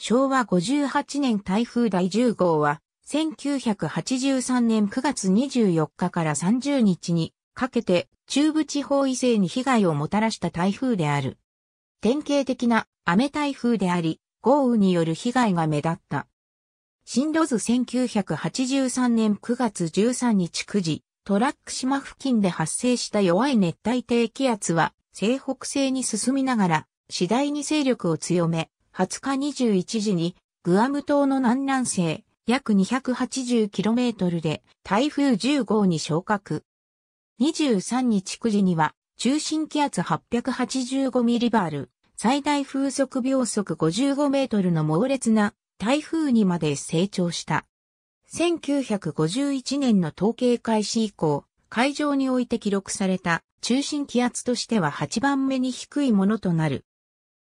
昭和58年台風第10号は、1983年9月24日から30日にかけて中部地方以性に被害をもたらした台風である。典型的な雨台風であり、豪雨による被害が目立った。進路図1983年9月13日9時、トラック島付近で発生した弱い熱帯低気圧は、西北西に進みながら、次第に勢力を強め、20日21時に、グアム島の南南西、約 280km で台風10号に昇格。23日9時には、中心気圧 885mm バール、最大風速秒速55メートルの猛烈な台風にまで成長した。1951年の統計開始以降、海上において記録された中心気圧としては8番目に低いものとなる。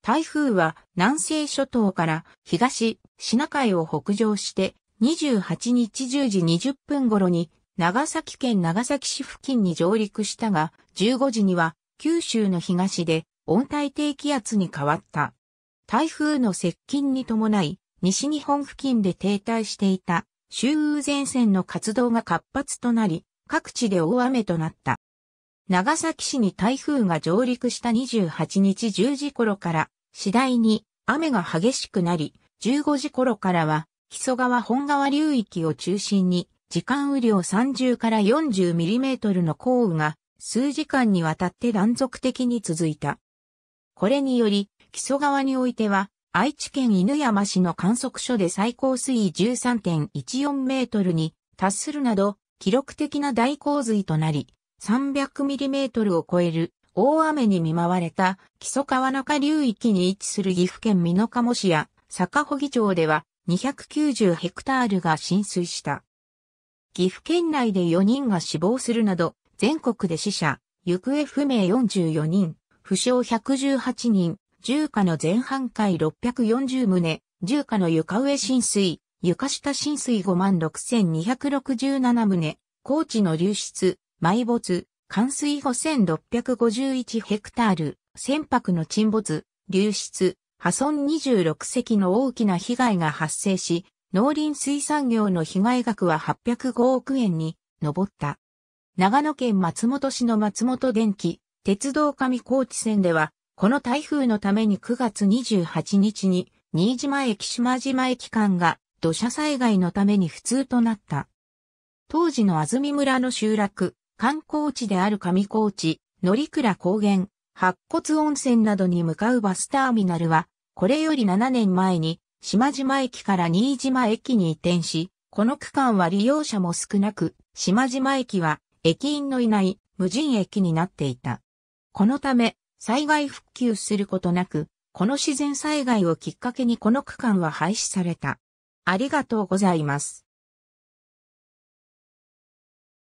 台風は南西諸島から東シナ海を北上して28日10時20分頃に長崎県長崎市付近に上陸したが15時には九州の東で温帯低気圧に変わった。台風の接近に伴い西日本付近で停滞していた周雨前線の活動が活発となり各地で大雨となった。長崎市に台風が上陸した28日10時頃から次第に雨が激しくなり、15時頃からは、木曽川本川流域を中心に、時間雨量30から40ミリメートルの降雨が、数時間にわたって断続的に続いた。これにより、木曽川においては、愛知県犬山市の観測所で最高水位13.14メートルに達するなど、記録的な大洪水となり、300ミリメートルを超える大雨に見舞われた木曽川中流域に位置する岐阜県美濃加茂市や坂穂木町では290ヘクタールが浸水した。岐阜県内で4人が死亡するなど、全国で死者、行方不明44人、負傷118人、住家の前半階640棟、住家の床上浸水、床下浸水5万6267棟、高地の流出、埋没、冠水5651ヘクタール、船舶の沈没、流出、破損26隻の大きな被害が発生し、農林水産業の被害額は805億円に上った。長野県松本市の松本電機、鉄道上高知線では、この台風のために9月28日に、新島駅島島駅間が土砂災害のために不通となった。当時の安住村の集落、観光地である上高地、乗倉高原、白骨温泉などに向かうバスターミナルは、これより7年前に、島島駅から新島駅に移転し、この区間は利用者も少なく、島島駅は駅員のいない無人駅になっていた。このため、災害復旧することなく、この自然災害をきっかけにこの区間は廃止された。ありがとうございます。